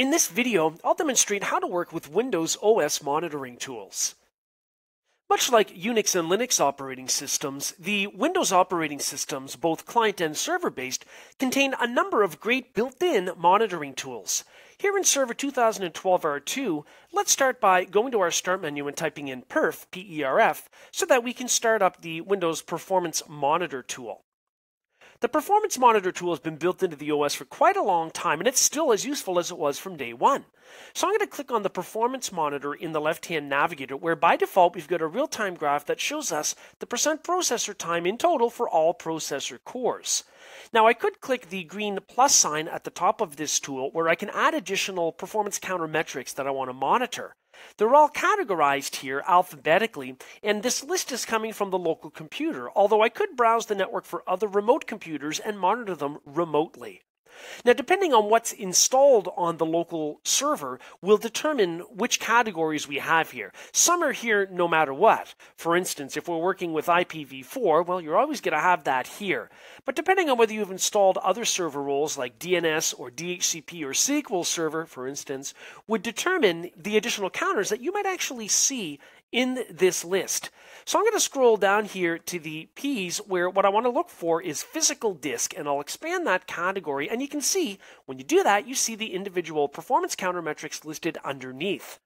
In this video, I'll demonstrate how to work with Windows OS monitoring tools. Much like Unix and Linux operating systems, the Windows operating systems, both client and server-based, contain a number of great built-in monitoring tools. Here in Server 2012 R2, let's start by going to our Start menu and typing in perf, P-E-R-F, so that we can start up the Windows Performance Monitor tool. The performance monitor tool has been built into the OS for quite a long time and it's still as useful as it was from day one. So I'm going to click on the performance monitor in the left hand navigator where by default we've got a real time graph that shows us the percent processor time in total for all processor cores. Now I could click the green plus sign at the top of this tool where I can add additional performance counter metrics that I want to monitor. They're all categorized here alphabetically, and this list is coming from the local computer, although I could browse the network for other remote computers and monitor them remotely. Now, depending on what's installed on the local server will determine which categories we have here. Some are here no matter what. For instance, if we're working with IPv4, well, you're always going to have that here. But depending on whether you've installed other server roles like DNS or DHCP or SQL Server, for instance, would determine the additional counters that you might actually see in this list. So I'm going to scroll down here to the P's where what I want to look for is physical disk and I'll expand that category and you can see when you do that you see the individual performance counter metrics listed underneath.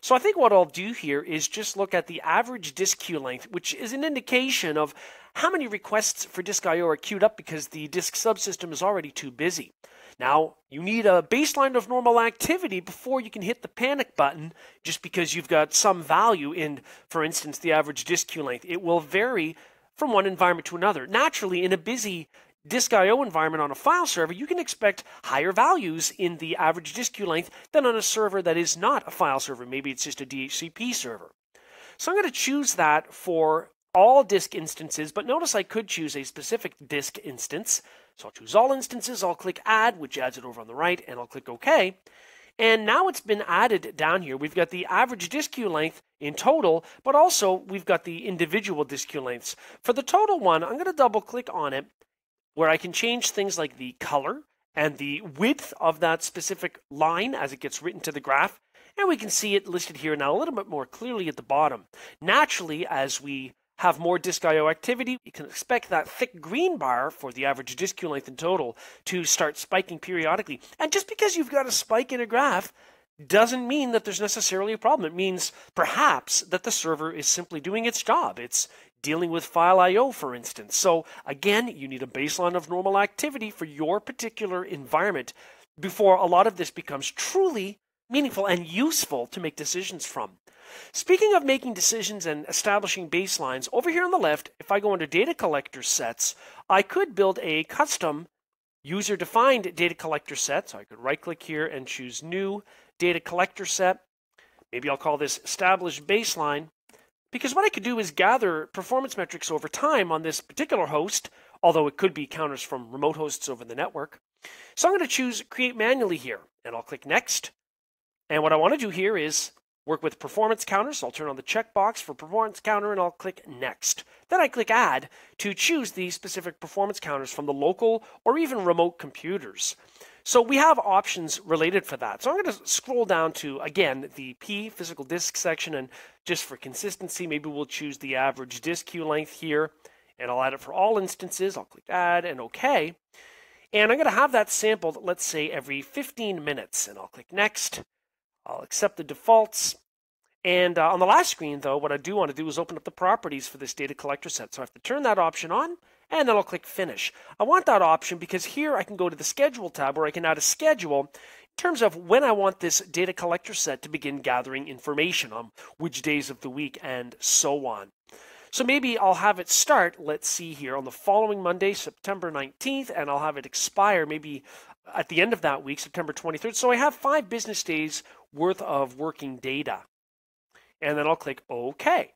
So I think what I'll do here is just look at the average disk queue length, which is an indication of how many requests for disk I.O. are queued up because the disk subsystem is already too busy. Now, you need a baseline of normal activity before you can hit the panic button just because you've got some value in, for instance, the average disk queue length. It will vary from one environment to another. Naturally, in a busy disk IO environment on a file server, you can expect higher values in the average disk queue length than on a server that is not a file server. Maybe it's just a DHCP server. So I'm going to choose that for all disk instances, but notice I could choose a specific disk instance. So I'll choose all instances, I'll click add, which adds it over on the right, and I'll click OK. And now it's been added down here. We've got the average disk queue length in total, but also we've got the individual disk queue lengths. For the total one, I'm going to double click on it where I can change things like the color and the width of that specific line as it gets written to the graph. And we can see it listed here now a little bit more clearly at the bottom. Naturally, as we have more disk IO activity, you can expect that thick green bar for the average disk queue length in total to start spiking periodically. And just because you've got a spike in a graph doesn't mean that there's necessarily a problem. It means perhaps that the server is simply doing its job. It's dealing with file IO, for instance. So again, you need a baseline of normal activity for your particular environment before a lot of this becomes truly meaningful and useful to make decisions from. Speaking of making decisions and establishing baselines, over here on the left, if I go under data collector sets, I could build a custom user-defined data collector set. So I could right-click here and choose new data collector set. Maybe I'll call this established baseline because what I could do is gather performance metrics over time on this particular host, although it could be counters from remote hosts over the network. So I'm going to choose create manually here and I'll click next. And what I want to do here is work with performance counters. So I'll turn on the checkbox for performance counter and I'll click next. Then I click add to choose the specific performance counters from the local or even remote computers. So we have options related for that. So I'm going to scroll down to, again, the P physical disk section. And just for consistency, maybe we'll choose the average disk queue length here. And I'll add it for all instances. I'll click add and OK. And I'm going to have that sampled, let's say, every 15 minutes. And I'll click next. I'll accept the defaults. And uh, on the last screen, though, what I do want to do is open up the properties for this data collector set. So I have to turn that option on, and then I'll click Finish. I want that option because here I can go to the Schedule tab where I can add a schedule in terms of when I want this data collector set to begin gathering information on which days of the week and so on. So maybe I'll have it start, let's see here, on the following Monday, September 19th, and I'll have it expire maybe at the end of that week, September 23rd. So I have five business days worth of working data. And then I'll click OK.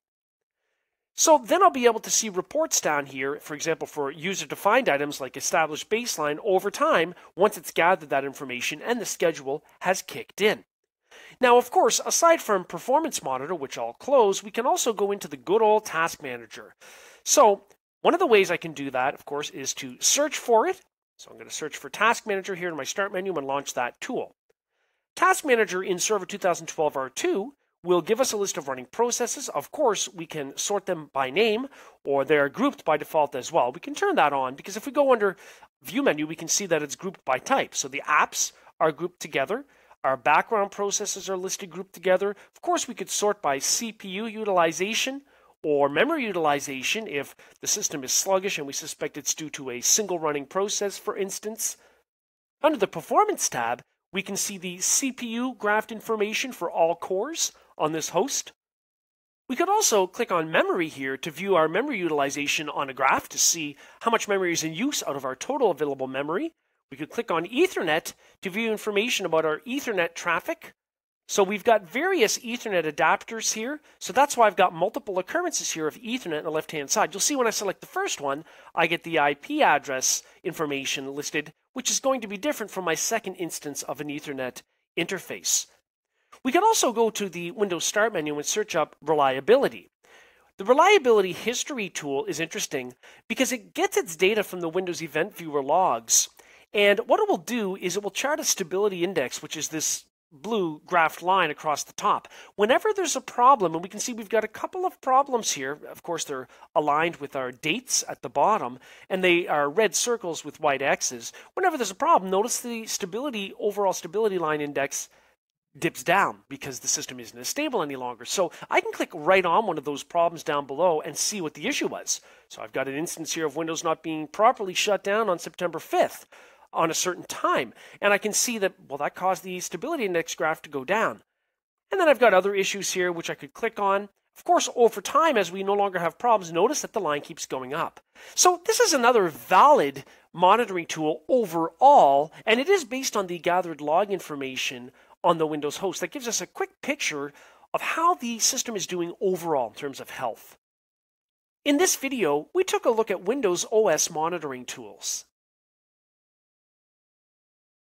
So then I'll be able to see reports down here, for example, for user defined items like established baseline over time once it's gathered that information and the schedule has kicked in. Now, of course, aside from Performance Monitor, which I'll close, we can also go into the good old Task Manager. So one of the ways I can do that, of course, is to search for it so I'm going to search for Task Manager here in my Start menu and launch that tool. Task Manager in Server 2012 R2 will give us a list of running processes. Of course, we can sort them by name or they are grouped by default as well. We can turn that on because if we go under View menu, we can see that it's grouped by type. So the apps are grouped together. Our background processes are listed grouped together. Of course, we could sort by CPU utilization or memory utilization if the system is sluggish and we suspect it's due to a single running process, for instance. Under the Performance tab, we can see the CPU graphed information for all cores on this host. We could also click on memory here to view our memory utilization on a graph to see how much memory is in use out of our total available memory. We could click on Ethernet to view information about our Ethernet traffic so we've got various Ethernet adapters here. So that's why I've got multiple occurrences here of Ethernet on the left-hand side. You'll see when I select the first one, I get the IP address information listed, which is going to be different from my second instance of an Ethernet interface. We can also go to the Windows Start menu and search up reliability. The reliability history tool is interesting because it gets its data from the Windows Event Viewer logs. And what it will do is it will chart a stability index, which is this blue graphed line across the top. Whenever there's a problem, and we can see we've got a couple of problems here, of course they're aligned with our dates at the bottom, and they are red circles with white X's. Whenever there's a problem, notice the stability, overall stability line index dips down because the system isn't as stable any longer. So I can click right on one of those problems down below and see what the issue was. So I've got an instance here of Windows not being properly shut down on September 5th on a certain time. And I can see that, well, that caused the stability index graph to go down. And then I've got other issues here, which I could click on. Of course, over time, as we no longer have problems, notice that the line keeps going up. So this is another valid monitoring tool overall, and it is based on the gathered log information on the Windows host. That gives us a quick picture of how the system is doing overall in terms of health. In this video, we took a look at Windows OS monitoring tools.